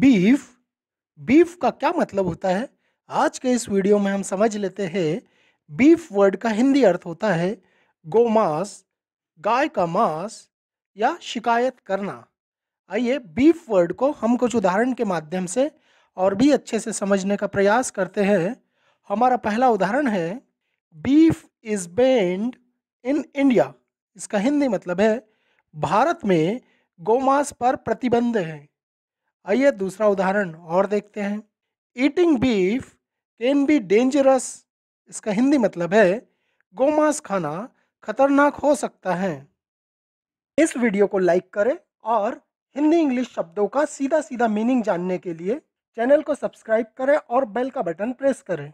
beef beef का क्या मतलब होता है आज के इस वीडियो में हम समझ लेते हैं बीफ वर्ड का हिंदी अर्थ होता है गोमास गाय का मांस या शिकायत करना आइए बीफ वर्ड को हम कुछ उदाहरण के माध्यम से और भी अच्छे से समझने का प्रयास करते हैं हमारा पहला उदाहरण है beef is banned in India इसका हिंदी मतलब है भारत में गोमांस पर प्रतिबंध है आइए दूसरा उदाहरण और देखते हैं eating beef can be dangerous इसका हिंदी मतलब है गोमांस खाना खतरनाक हो सकता है इस वीडियो को लाइक करें और हिंदी इंग्लिश शब्दों का सीधा सीधा मीनिंग जानने के लिए चैनल को सब्सक्राइब करें और बेल का बटन प्रेस करें